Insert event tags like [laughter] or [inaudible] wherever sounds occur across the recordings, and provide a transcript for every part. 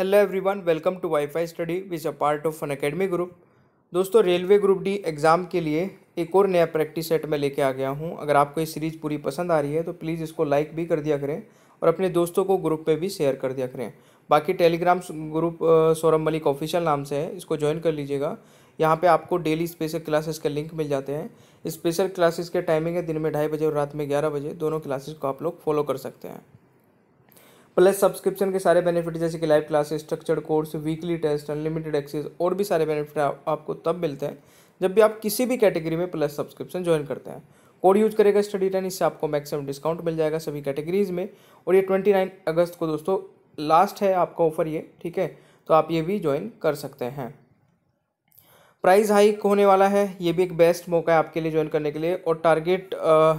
hello everyone welcome to WiFi study which a part of an academy group दोस्तों railway group D exam के लिए एक और नया प्रैक्टिस सेट में लेके आ गया हूँ अगर आपको ये सीरीज़ पूरी पसंद आ रही है तो प्लीज़ इसको लाइक भी कर दिया करें और अपने दोस्तों को ग्रुप पे भी शेयर कर दिया करें बाकी Telegram group Saurabh Malik official नाम से है इसको ज्वाइन कर लीजिएगा यहाँ पर आपको डेली स्पेशल क्लासेस के लिंक मिल जाते हैं स्पेशल क्लासेस के टाइमिंग है दिन में ढाई बजे और रात में ग्यारह बजे दोनों क्लासेस को आप लोग फॉलो कर सकते हैं प्लस सब्सक्रिप्शन के सारे बेनिफिट जैसे कि live classes structured course weekly test unlimited access और भी सारे बेनिफिट आप, आपको तब मिलते हैं जब भी आप किसी भी कैटेगरी में प्लस सब्सक्रिप्शन ज्वाइन करते हैं कोड यूज करेगा स्टडी टेन इससे आपको मैक्सिमम डिस्काउंट मिल जाएगा सभी कैटेगरीज में और ये ट्वेंटी नाइन अगस्त को दोस्तों लास्ट है आपका ऑफर ये ठीक है तो आप ये भी ज्वाइन कर सकते हैं प्राइस हाइक होने वाला है ये भी एक बेस्ट मौका है आपके लिए ज्वाइन करने के लिए और टारगेट आ,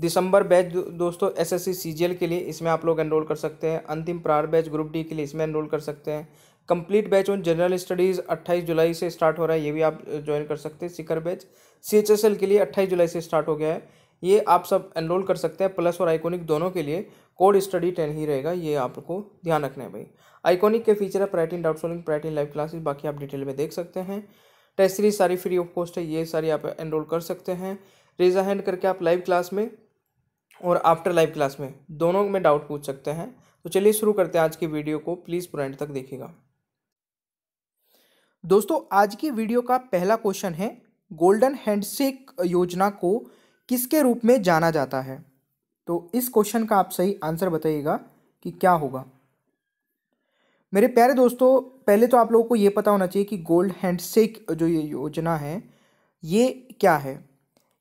दिसंबर बैच दो, दोस्तों एसएससी सीजीएल के लिए इसमें आप लोग एनरोल कर सकते हैं अंतिम प्रार बैच ग्रुप डी के लिए इसमें एनरोल कर सकते हैं complete batch on general studies 28 जुलाई से स्टार्ट हो रहा है ये भी आप ज्वाइन कर सकते हैं सिकर बैच सीएचएसएल के लिए अट्ठाईस जुलाई से स्टार्ट हो गया है ये आप सब एनरोल कर सकते हैं प्लस और आइकोनिक दोनों के लिए कोड स्टडी टेन ही रहेगा ये आपको ध्यान रखना है भाई आइकोनिक के फीचर है प्राइटिन डाउट सोलिंग प्राइटिन लाइव क्लासेस बाकी आप डिटेल में देख सकते हैं टेस्ट सीरीज सारी फ्री ऑफ कॉस्ट है ये सारी आप एनरोल कर सकते हैं रेजा हैंड करके आप लाइव क्लास में और आफ्टर लाइव क्लास में दोनों में डाउट पूछ सकते हैं तो चलिए शुरू करते हैं आज की वीडियो को प्लीज़ पूरा एंड तक देखिएगा दोस्तों आज की वीडियो का पहला क्वेश्चन है गोल्डन हैंडशेक योजना को किसके रूप में जाना जाता है तो इस क्वेश्चन का आप सही आंसर बताइएगा कि क्या होगा मेरे प्यारे दोस्तों पहले तो आप लोगों को ये पता होना चाहिए कि गोल्ड हैंडशेक जो ये योजना है ये क्या है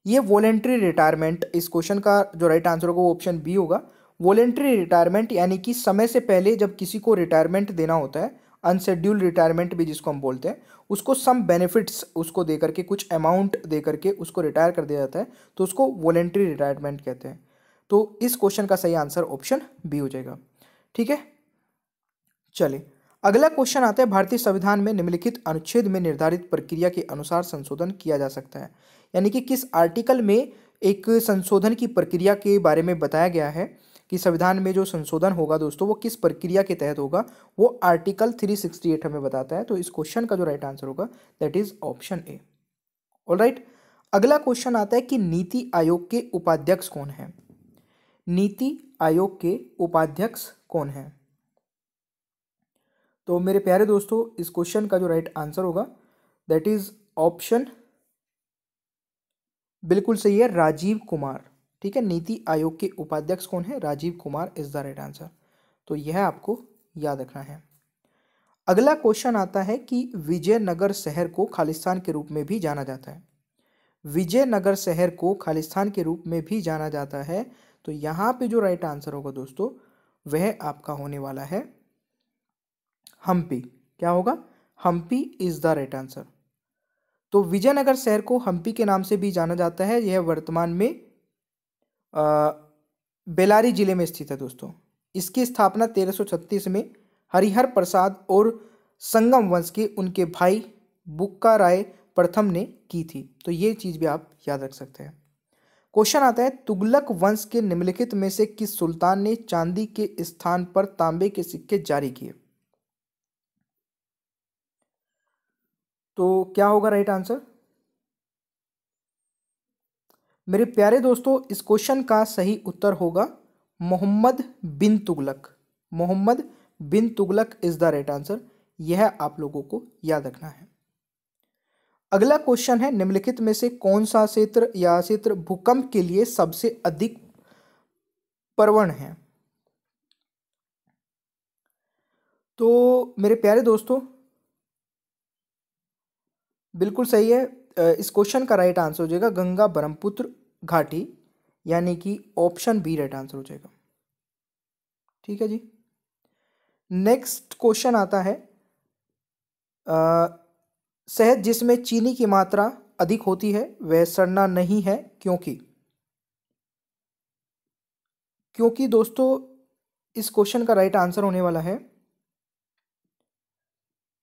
ये वॉलेंट्री रिटायरमेंट इस क्वेश्चन का जो राइट आंसर होगा वो ऑप्शन बी होगा वॉलेंट्री रिटायरमेंट यानी कि समय से पहले जब किसी को रिटायरमेंट देना होता है अनशेड्यूल रिटायरमेंट भी जिसको हम बोलते हैं उसको सम बेनिफिट्स उसको दे करके कुछ अमाउंट दे करके उसको रिटायर कर दिया जाता है तो उसको वॉलेंट्री रिटायरमेंट कहते हैं तो इस क्वेश्चन का सही आंसर ऑप्शन बी हो जाएगा ठीक है चलिए अगला क्वेश्चन आता है भारतीय संविधान में निम्नलिखित अनुच्छेद में निर्धारित प्रक्रिया के अनुसार संशोधन किया जा सकता है यानी कि किस आर्टिकल में एक संशोधन की प्रक्रिया के बारे में बताया गया है कि संविधान में जो संशोधन होगा दोस्तों वो किस प्रक्रिया के तहत होगा वो आर्टिकल 368 हमें बताता है तो इस क्वेश्चन का जो राइट आंसर होगा that is option A all right अगला क्वेश्चन आता है कि नीति आयोग के उपाध्यक्ष कौन है नीति आयोग के उपाध्यक्ष कौन है तो मेरे प्यारे दोस्तों इस क्वेश्चन का जो राइट आंसर होगा दैट इज ऑप्शन बिल्कुल सही है राजीव कुमार ठीक है नीति आयोग के उपाध्यक्ष कौन है Rajiv Kumar is the right answer तो यह आपको याद रखना है अगला क्वेश्चन आता है कि विजयनगर शहर को खालिस्तान के रूप में भी जाना जाता है विजयनगर शहर को खालिस्तान के रूप में भी जाना जाता है तो यहाँ पे जो राइट आंसर होगा दोस्तों वह आपका होने वाला है हम्पी क्या होगा Hampi is the right answer तो विजयनगर शहर को हम्पी के नाम से भी जाना जाता है यह वर्तमान में आ, बेलारी जिले में स्थित है दोस्तों इसकी स्थापना 1336 में हरिहर प्रसाद और संगम वंश के उनके भाई बुक्का राय प्रथम ने की थी तो ये चीज़ भी आप याद रख सकते हैं क्वेश्चन आता है तुगलक वंश के निम्नलिखित में से किस सुल्तान ने चांदी के स्थान पर तांबे के सिक्के जारी किए तो क्या होगा राइट आंसर मेरे प्यारे दोस्तों इस क्वेश्चन का सही उत्तर होगा Muhammad bin Tughlaq Muhammad bin Tughlaq is the right answer यह आप लोगों को याद रखना है अगला क्वेश्चन है निम्नलिखित में से कौन सा क्षेत्र या क्षेत्र भूकंप के लिए सबसे अधिक प्रवण है तो मेरे प्यारे दोस्तों बिल्कुल सही है इस क्वेश्चन का राइट आंसर हो जाएगा गंगा ब्रह्मपुत्र घाटी यानी कि ऑप्शन बी राइट आंसर हो जाएगा ठीक है जी नेक्स्ट क्वेश्चन आता है शहद जिसमें चीनी की मात्रा अधिक होती है वह सड़ना नहीं है क्योंकि क्योंकि दोस्तों इस क्वेश्चन का राइट आंसर होने वाला है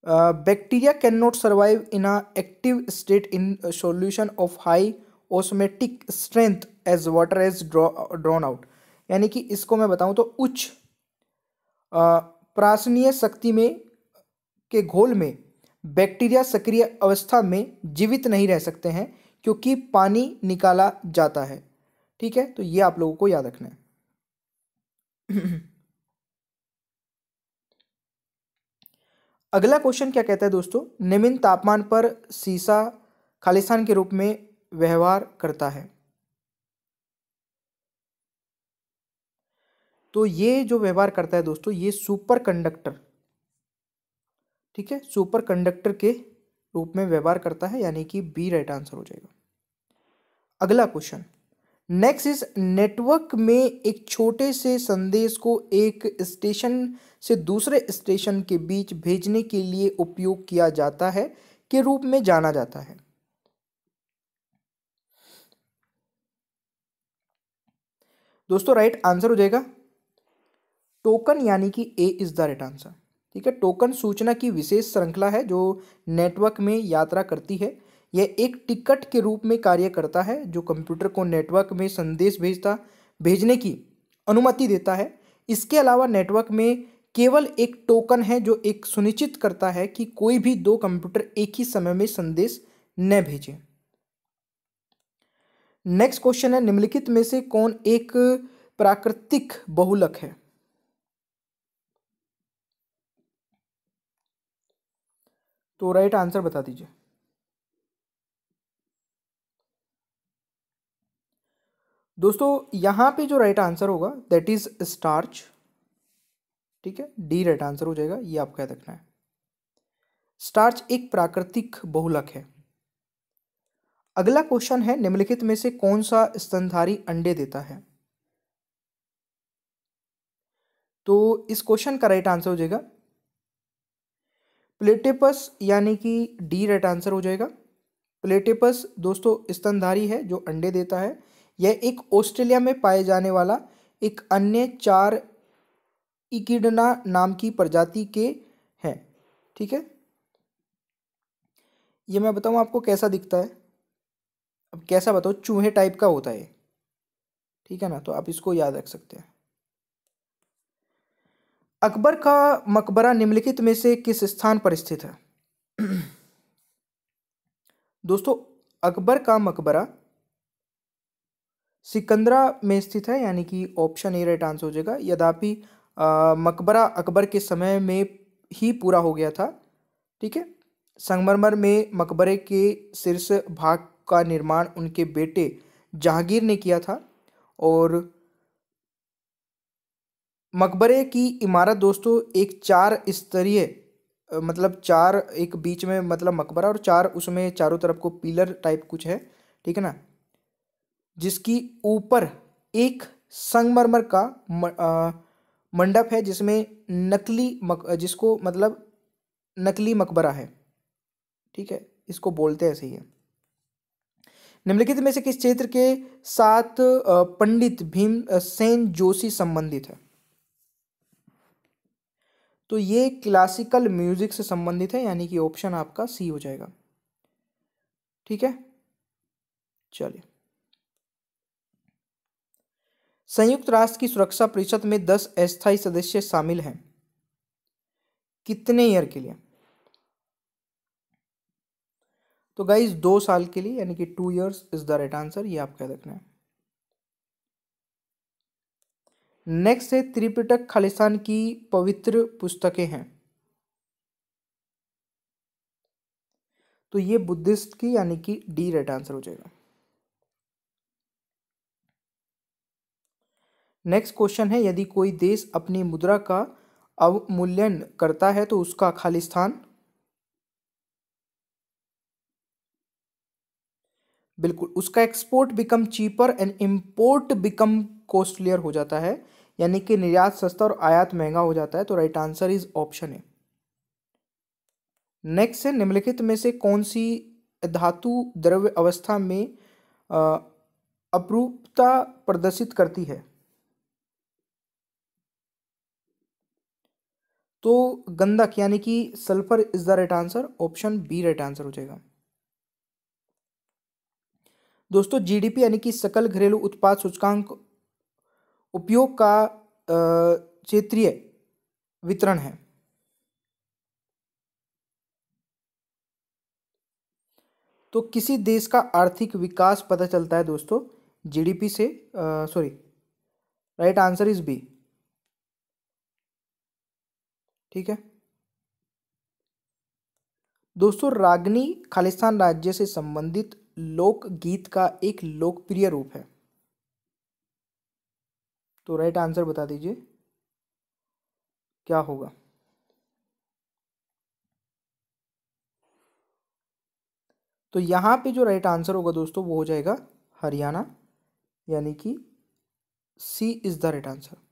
bacteria can not survive in a active state in solution of high osmotic strength as water as drawn out यानी कि इसको मैं बताऊं तो उच्च प्रासनीय शक्ति में के घोल में बैक्टीरिया सक्रिय अवस्था में जीवित नहीं रह सकते हैं क्योंकि पानी निकाला जाता है ठीक है तो ये आप लोगों को याद रखना है अगला क्वेश्चन क्या कहता है दोस्तों निम्न तापमान पर सीसा खालिस्तान के रूप में व्यवहार करता है तो ये जो व्यवहार करता है दोस्तों ये सुपर कंडक्टर ठीक है सुपर कंडक्टर के रूप में व्यवहार करता है यानी कि बी राइट आंसर हो जाएगा अगला क्वेश्चन नेक्स्ट इस नेटवर्क में एक छोटे से संदेश को एक स्टेशन से दूसरे स्टेशन के बीच भेजने के लिए उपयोग किया जाता है के रूप में जाना जाता है दोस्तों राइट आंसर हो जाएगा टोकन यानी कि A is the right answer ठीक है टोकन सूचना की विशेष श्रृंखला है जो नेटवर्क में यात्रा करती है यह एक टिकट के रूप में कार्य करता है जो कंप्यूटर को नेटवर्क में संदेश भेजता भेजने की अनुमति देता है इसके अलावा नेटवर्क में केवल एक टोकन है जो एक सुनिश्चित करता है कि कोई भी दो कंप्यूटर एक ही समय में संदेश न भेजें नेक्स्ट क्वेश्चन है निम्नलिखित में से कौन एक प्राकृतिक बहुलक है तो राइट आंसर बता दीजिए दोस्तों यहाँ पे जो राइट आंसर होगा दैट इज स्टार्च ठीक है डी राइट आंसर हो जाएगा ये आपको याद रखना है स्टार्च एक प्राकृतिक बहुलक है अगला क्वेश्चन है निम्नलिखित में से कौन सा स्तनधारी अंडे देता है तो इस क्वेश्चन का राइट आंसर हो जाएगा प्लेटेपस यानी कि डी राइट आंसर हो जाएगा प्लेटेपस दोस्तों स्तनधारी है जो अंडे देता है यह एक ऑस्ट्रेलिया में पाए जाने वाला एक अन्य चार इकिडना नाम की प्रजाति के हैं ठीक है ये मैं बताऊँ आपको कैसा दिखता है अब कैसा बताओ चूहे टाइप का होता है ठीक है ना तो आप इसको याद रख सकते हैं अकबर का मकबरा निम्नलिखित में से किस स्थान पर स्थित है [clears throat] दोस्तों अकबर का मकबरा सिकंदरा में स्थित है यानी कि ऑप्शन ए राइट आंसर हो जाएगा यद्यपि मकबरा अकबर के समय में ही पूरा हो गया था ठीक है संगमरमर में मकबरे के शीर्ष भाग का निर्माण उनके बेटे जहांगीर ने किया था और मकबरे की इमारत दोस्तों एक चार स्तरीय मतलब चार एक बीच में मतलब मकबरा और चार उसमें चारों तरफ को पिलर टाइप कुछ है ठीक है ना जिसकी ऊपर एक संगमरमर का मंडप है जिसमें नकली मक जिसको मतलब नकली मकबरा है ठीक है इसको बोलते ऐसे ही है निम्नलिखित में से किस क्षेत्र के साथ पंडित भीम सेन जोशी संबंधित है तो ये क्लासिकल म्यूजिक से संबंधित है यानी कि ऑप्शन आपका सी हो जाएगा ठीक है चलिए संयुक्त राष्ट्र की सुरक्षा परिषद में दस अस्थायी सदस्य शामिल हैं कितने ईयर के लिए तो गाइज दो साल के लिए यानी कि two years is the right answer ये आप कह रखना है नेक्स्ट है त्रिपिटक खालिस्तान की पवित्र पुस्तकें हैं तो ये बुद्धिस्ट की यानी कि डी राइट आंसर हो जाएगा नेक्स्ट क्वेश्चन है यदि कोई देश अपनी मुद्रा का अवमूल्यन करता है तो उसका खालिस्तान बिल्कुल उसका export become cheaper and import become costlier हो जाता है यानी कि निर्यात सस्ता और आयात महंगा हो जाता है तो राइट आंसर इज ऑप्शन है नेक्स्ट है निम्नलिखित में से कौन सी धातु द्रव्य अवस्था में अपरूपता प्रदर्शित करती है तो गंधक यानी कि sulphur is the right answer option B right answer हो जाएगा दोस्तों जीडीपी यानी कि सकल घरेलू उत्पाद सूचकांक उपयोग का क्षेत्रीय वितरण है तो किसी देश का आर्थिक विकास पता चलता है दोस्तों जीडीपी से sorry right answer is B ठीक है दोस्तों रागनी खालिस्तान राज्य से संबंधित लोक गीत का एक लोकप्रिय रूप है तो राइट आंसर बता दीजिए क्या होगा तो यहां पे जो राइट आंसर होगा दोस्तों वो हो जाएगा हरियाणा यानी कि C is the right answer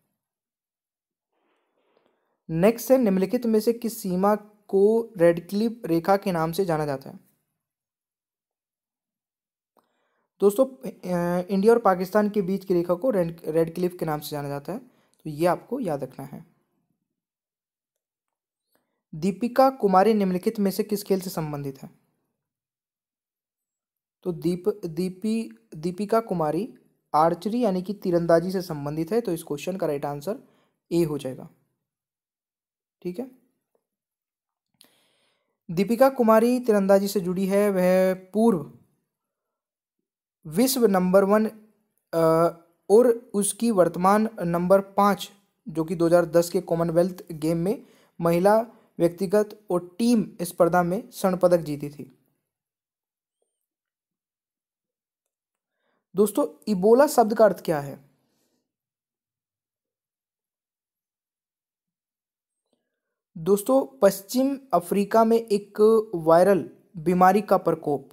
next है निम्नलिखित में से किस सीमा को रेडक्लिप रेखा के नाम से जाना जाता है दोस्तों इंडिया और पाकिस्तान के बीच की रेखा को रेड रेड के नाम से जाना जाता है तो ये आपको याद रखना है दीपिका कुमारी निम्नलिखित में से किस खेल से संबंधित है तो दीप दीपी दीपिका कुमारी आर्चरी यानी कि तीरंदाजी से संबंधित है तो इस क्वेश्चन का राइट आंसर ए हो जाएगा ठीक है दीपिका कुमारी तिरंदाजी से जुड़ी है वह पूर्व विश्व नंबर वन और उसकी वर्तमान नंबर पाँच जो कि 2010 के कॉमनवेल्थ गेम में महिला व्यक्तिगत और टीम स्पर्धा में स्वर्ण पदक जीती थी दोस्तों इबोला शब्द का अर्थ क्या है दोस्तों पश्चिम अफ्रीका में एक वायरल बीमारी का प्रकोप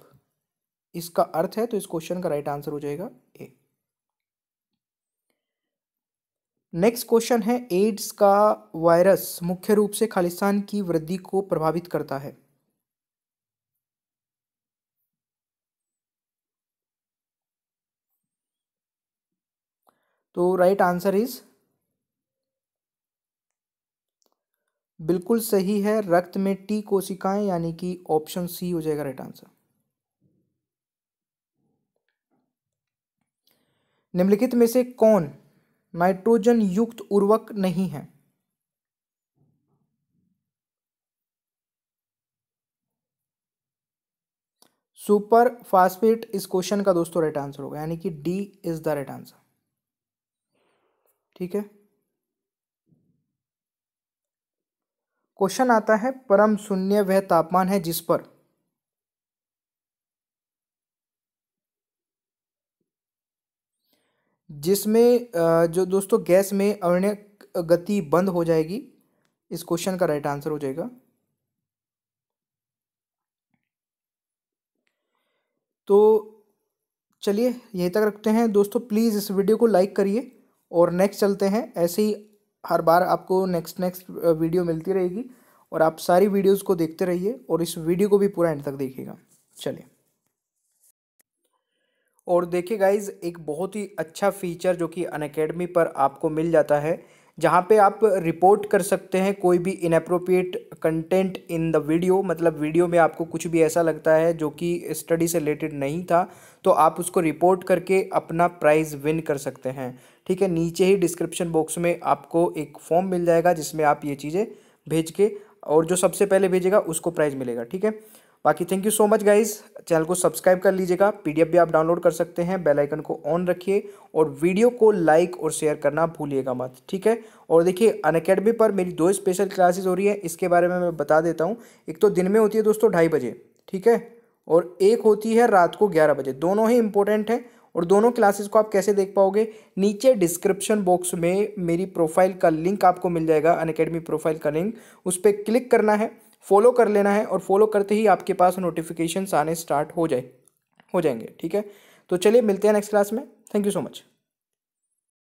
इसका अर्थ है तो इस क्वेश्चन का राइट आंसर हो जाएगा ए नेक्स्ट क्वेश्चन है एड्स का वायरस मुख्य रूप से खालिस्तान की वृद्धि को प्रभावित करता है तो राइट आंसर इज बिल्कुल सही है रक्त में टी कोशिकाएं यानी कि ऑप्शन सी हो जाएगा राइट आंसर निम्नलिखित में से कौन नाइट्रोजन युक्त उर्वरक नहीं है सुपर फास्फेट इस क्वेश्चन का दोस्तों राइट आंसर होगा यानी कि D is the right answer ठीक है क्वेश्चन आता है परम शून्य वह तापमान है जिस पर जिसमें जो दोस्तों गैस में अवर्ण गति बंद हो जाएगी इस क्वेश्चन का राइट आंसर हो जाएगा तो चलिए यहीं तक रखते हैं दोस्तों प्लीज़ इस वीडियो को लाइक करिए और नेक्स्ट चलते हैं ऐसे ही हर बार आपको नेक्स्ट नेक्स्ट वीडियो मिलती रहेगी और आप सारी वीडियोज़ को देखते रहिए और इस वीडियो को भी पूरा एंड तक देखिएगा चलिए और देखिए गाइज एक बहुत ही अच्छा फीचर जो कि अनकेडमी पर आपको मिल जाता है जहाँ पे आप रिपोर्ट कर सकते हैं कोई भी inappropriate content in the video मतलब वीडियो में आपको कुछ भी ऐसा लगता है जो कि स्टडी से रिलेटेड नहीं था तो आप उसको रिपोर्ट करके अपना प्राइज़ विन कर सकते हैं ठीक है नीचे ही डिस्क्रिप्शन बॉक्स में आपको एक फॉर्म मिल जाएगा जिसमें आप ये चीज़ें भेज के और जो सबसे पहले भेजेगा उसको प्राइज़ मिलेगा ठीक है बाकी thank you so much guys channel को सब्सक्राइब कर लीजिएगा पीडीएफ भी आप डाउनलोड कर सकते हैं बेल आइकन को ऑन रखिए और वीडियो को लाइक और शेयर करना भूलिएगा मत ठीक है और देखिए अन अकेडमी पर मेरी दो स्पेशल क्लासेस हो रही है इसके बारे में मैं बता देता हूँ एक तो दिन में होती है दोस्तों ढाई बजे ठीक है और एक होती है रात को ग्यारह बजे दोनों ही इंपॉर्टेंट है और दोनों क्लासेस को आप कैसे देख पाओगे नीचे डिस्क्रिप्शन बॉक्स में मेरी प्रोफाइल का लिंक आपको मिल जाएगा अन प्रोफाइल का लिंक उस पर क्लिक करना है फॉलो कर लेना है और फॉलो करते ही आपके पास नोटिफिकेशन आने स्टार्ट हो जाए हो जाएंगे ठीक है तो चलिए मिलते हैं नेक्स्ट क्लास में थैंक यू सो मच